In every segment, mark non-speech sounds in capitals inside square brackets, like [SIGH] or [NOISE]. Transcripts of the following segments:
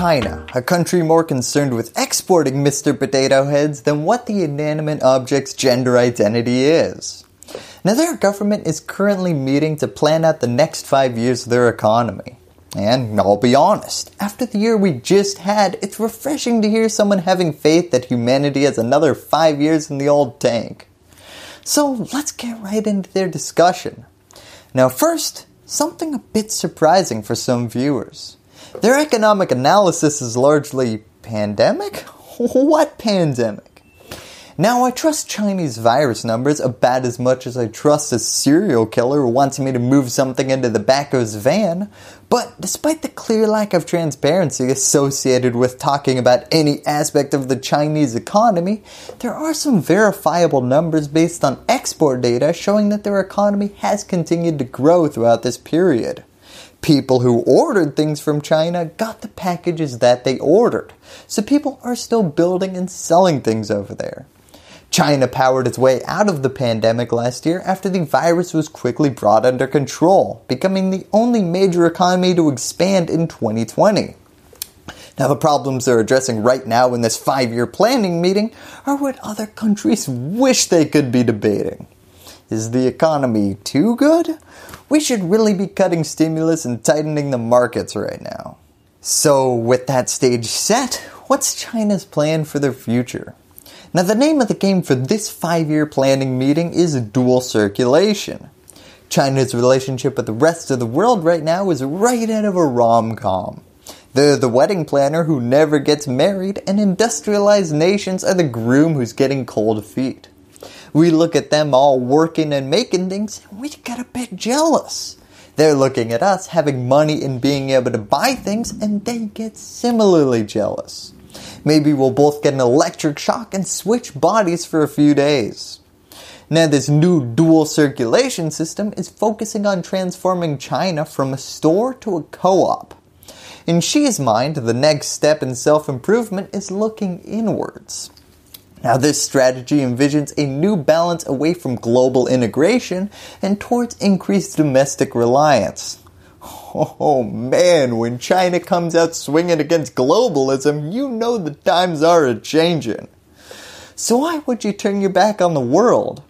China, a country more concerned with exporting Mr. Potato Heads than what the inanimate object's gender identity is. Now their government is currently meeting to plan out the next five years of their economy. And I'll be honest, after the year we just had, it's refreshing to hear someone having faith that humanity has another five years in the old tank. So let's get right into their discussion. Now first, something a bit surprising for some viewers. Their economic analysis is largely pandemic? [LAUGHS] What pandemic? Now, I trust Chinese virus numbers about as much as I trust a serial killer who wants me to move something into the back of his van, but despite the clear lack of transparency associated with talking about any aspect of the Chinese economy, there are some verifiable numbers based on export data showing that their economy has continued to grow throughout this period. People who ordered things from China got the packages that they ordered. So people are still building and selling things over there. China powered its way out of the pandemic last year after the virus was quickly brought under control, becoming the only major economy to expand in 2020. Now the problems they're addressing right now in this five year planning meeting are what other countries wish they could be debating. Is the economy too good? We should really be cutting stimulus and tightening the markets right now. So, with that stage set, what's China's plan for the future? Now, the name of the game for this five year planning meeting is dual circulation. China's relationship with the rest of the world right now is right out of a rom com. They're the wedding planner who never gets married, and industrialized nations are the groom who's getting cold feet we look at them all working and making things and we get a bit jealous. They're looking at us having money and being able to buy things and they get similarly jealous. Maybe we'll both get an electric shock and switch bodies for a few days. Now this new dual circulation system is focusing on transforming China from a store to a co-op. In Xi's mind, the next step in self-improvement is looking inwards. Now, this strategy envisions a new balance away from global integration and towards increased domestic reliance. Oh man, when China comes out swinging against globalism, you know the times are a changin'. So why would you turn your back on the world?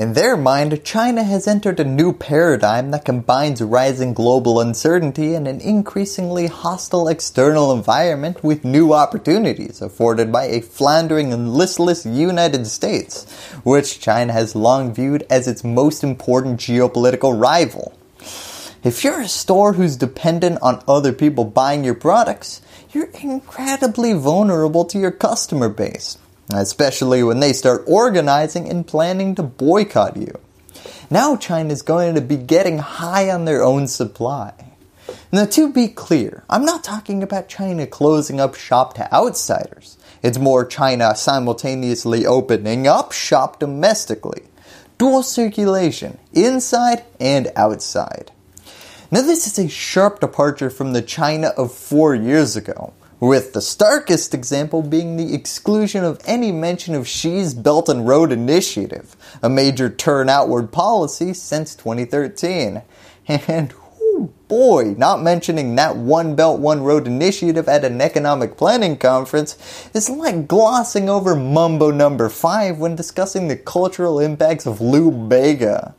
In their mind, China has entered a new paradigm that combines rising global uncertainty and an increasingly hostile external environment with new opportunities afforded by a floundering and listless United States, which China has long viewed as its most important geopolitical rival. If you're a store who's dependent on other people buying your products, you're incredibly vulnerable to your customer base especially when they start organizing and planning to boycott you. Now China is going to be getting high on their own supply. Now to be clear, I'm not talking about China closing up shop to outsiders. It's more China simultaneously opening up shop domestically. Dual circulation, inside and outside. Now this is a sharp departure from the China of four years ago, with the starkest example being the exclusion of any mention of Xi's Belt and Road Initiative, a major turn outward policy since 2013. And oh boy, not mentioning that One Belt One Road initiative at an economic planning conference is like glossing over mumbo number 5 when discussing the cultural impacts of Lou Bega.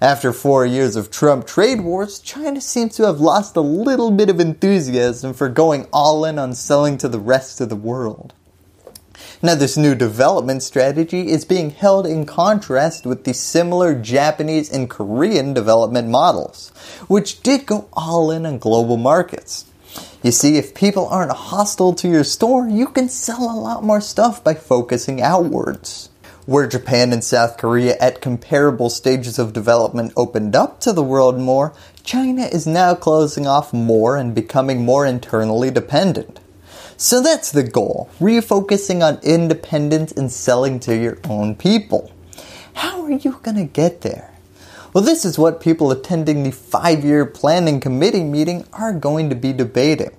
After four years of Trump trade wars, China seems to have lost a little bit of enthusiasm for going all in on selling to the rest of the world. Now this new development strategy is being held in contrast with the similar Japanese and Korean development models, which did go all in on global markets. You see, if people aren't hostile to your store, you can sell a lot more stuff by focusing outwards where Japan and South Korea at comparable stages of development opened up to the world more, China is now closing off more and becoming more internally dependent. So that's the goal, refocusing on independence and selling to your own people. How are you going to get there? Well, this is what people attending the five-year planning committee meeting are going to be debating.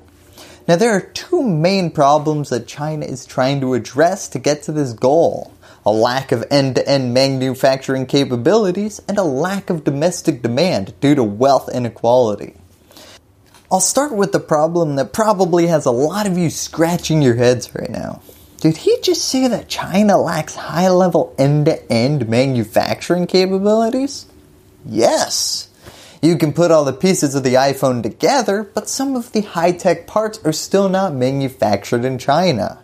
Now there are two main problems that China is trying to address to get to this goal a lack of end-to-end manufacturing capabilities, and a lack of domestic demand due to wealth inequality. I'll start with the problem that probably has a lot of you scratching your heads right now. Did he just say that China lacks high level end to end manufacturing capabilities? Yes. You can put all the pieces of the iPhone together, but some of the high tech parts are still not manufactured in China.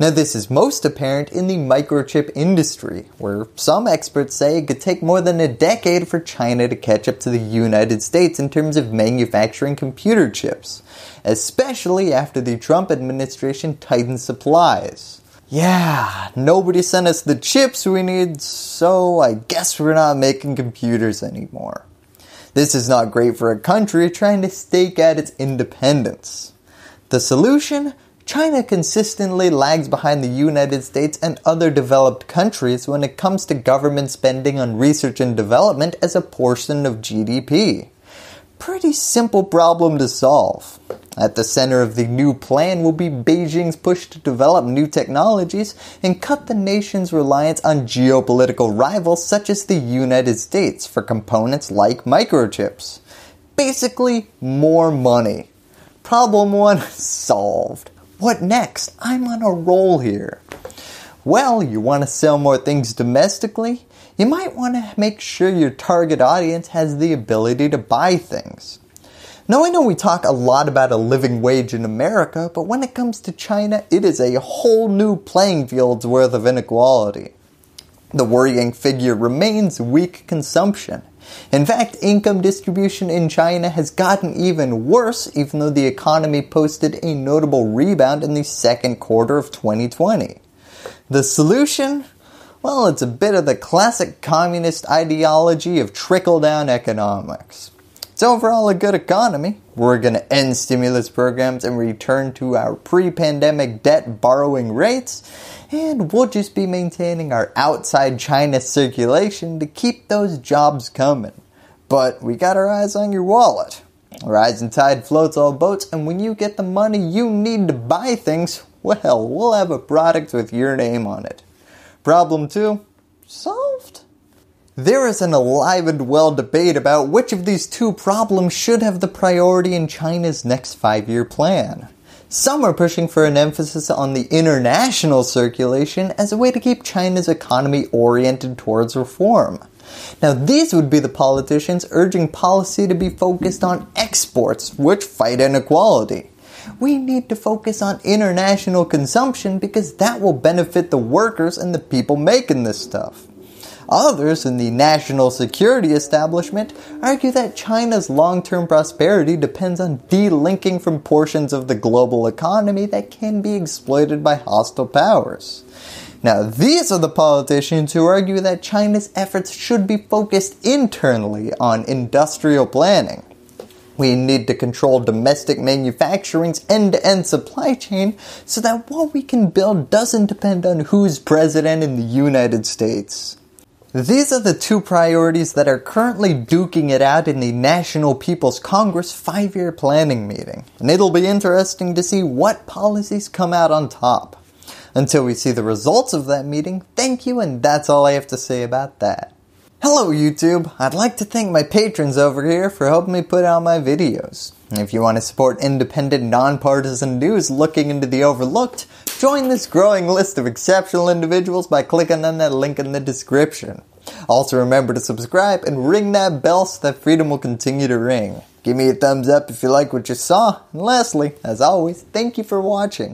Now, this is most apparent in the microchip industry, where some experts say it could take more than a decade for China to catch up to the United States in terms of manufacturing computer chips, especially after the Trump administration tightened supplies. Yeah, nobody sent us the chips we need, so I guess we're not making computers anymore. This is not great for a country trying to stake out its independence. The solution? China consistently lags behind the United States and other developed countries when it comes to government spending on research and development as a portion of GDP. Pretty simple problem to solve. At the center of the new plan will be Beijing's push to develop new technologies and cut the nation's reliance on geopolitical rivals such as the United States for components like microchips. Basically, more money. Problem 1 [LAUGHS] solved. What next? I'm on a roll here. Well, you want to sell more things domestically? You might want to make sure your target audience has the ability to buy things. Now I know we talk a lot about a living wage in America, but when it comes to China, it is a whole new playing field's worth of inequality. The worrying figure remains weak consumption. In fact, income distribution in China has gotten even worse even though the economy posted a notable rebound in the second quarter of 2020. The solution? Well, it's a bit of the classic communist ideology of trickle-down economics. It's overall a good economy. We're going to end stimulus programs and return to our pre-pandemic debt borrowing rates and we'll just be maintaining our outside China circulation to keep those jobs coming. But we got our eyes on your wallet. Rising tide floats all boats, and when you get the money you need to buy things, well, we'll have a product with your name on it. Problem 2 solved. There is an alive and well debate about which of these two problems should have the priority in China's next five year plan. Some are pushing for an emphasis on the international circulation as a way to keep China's economy oriented towards reform. Now these would be the politicians urging policy to be focused on exports, which fight inequality. We need to focus on international consumption because that will benefit the workers and the people making this stuff. Others in the national security establishment argue that China's long-term prosperity depends on delinking from portions of the global economy that can be exploited by hostile powers. Now, these are the politicians who argue that China's efforts should be focused internally on industrial planning. We need to control domestic manufacturing's end-to-end supply chain so that what we can build doesn't depend on who's president in the United States. These are the two priorities that are currently duking it out in the National People's Congress five-year planning meeting, and it'll be interesting to see what policies come out on top. Until we see the results of that meeting, thank you and that's all I have to say about that. Hello YouTube, I'd like to thank my patrons over here for helping me put out my videos. If you want to support independent, nonpartisan news looking into the overlooked, Join this growing list of exceptional individuals by clicking on that link in the description. Also remember to subscribe and ring that bell so that freedom will continue to ring. Give me a thumbs up if you like what you saw. And lastly, as always, thank you for watching.